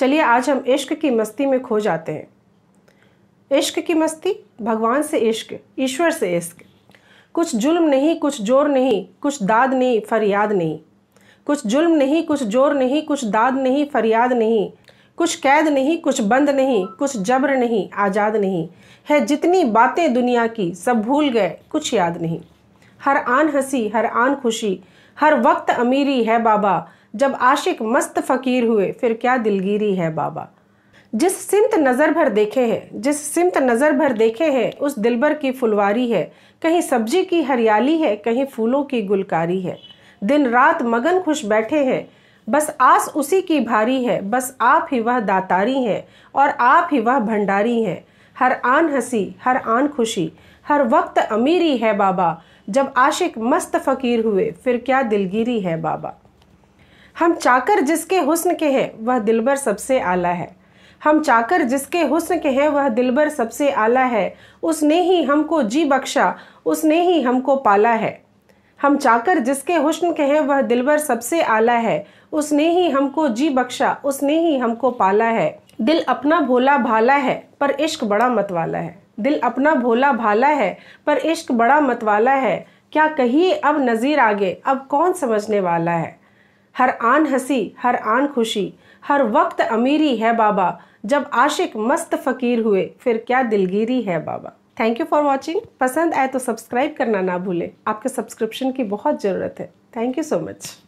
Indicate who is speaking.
Speaker 1: चलिए आज हम इश्क की मस्ती में खो जाते हैं इश्क की मस्ती भगवान से इश्क ईश्वर से इश्क कुछ जुल्म नहीं कुछ जोर नहीं कुछ दाद नहीं फरियाद नहीं कुछ जुल्म नहीं कुछ जोर नहीं कुछ दाद नहीं फरियाद नहीं कुछ कैद नहीं कुछ बंद नहीं कुछ जबर नहीं आज़ाद नहीं है जितनी बातें दुनिया की सब भूल गए कुछ याद नहीं हर आन हंसी हर आन खुशी हर वक्त अमीरी है बाबा जब आशिक मस्त फ़कीर हुए फिर क्या दिलगिरी है बाबा जिस सिमत नज़र भर देखे हैं जिस सिमत नज़र भर देखे हैं उस दिलबर की फुलवारी है कहीं सब्जी की हरियाली है कहीं फूलों की गुलकारी है दिन रात मगन खुश बैठे हैं बस आस उसी की भारी है बस आप ही वह दातारी हैं और आप ही वह भंडारी हैं हर आन हंसी हर आन खुशी हर वक्त अमीरी है बाबा जब आशिक मस्त फ़कीर हुए फिर क्या दिलगिरी है बाबा हम चाकर जिसके हुस्न के हैं वह दिलबर सबसे आला है हम चाकर जिसके हुस्न के हैं वह दिलबर सबसे आला है उसने ही हमको जी बख्शा उसने ही हमको पाला है हम चाकर जिसके हुस्न के हैं वह दिलबर सबसे आला है उसने ही हमको जी बख्शा उसने ही हमको पाला है दिल अपना भोला भाला है पर इश्क बड़ा मतवाला है दिल अपना भोला भाला है पर इश्क बड़ा मतवाला है क्या कहिए अब नज़ीर आगे अब कौन समझने वाला है हर आन हंसी हर आन खुशी हर वक्त अमीरी है बाबा जब आशिक मस्त फ़कीर हुए फिर क्या दिलगिरी है बाबा थैंक यू फॉर वॉचिंग पसंद आए तो सब्सक्राइब करना ना भूलें आपके सब्सक्रिप्शन की बहुत ज़रूरत है थैंक यू सो मच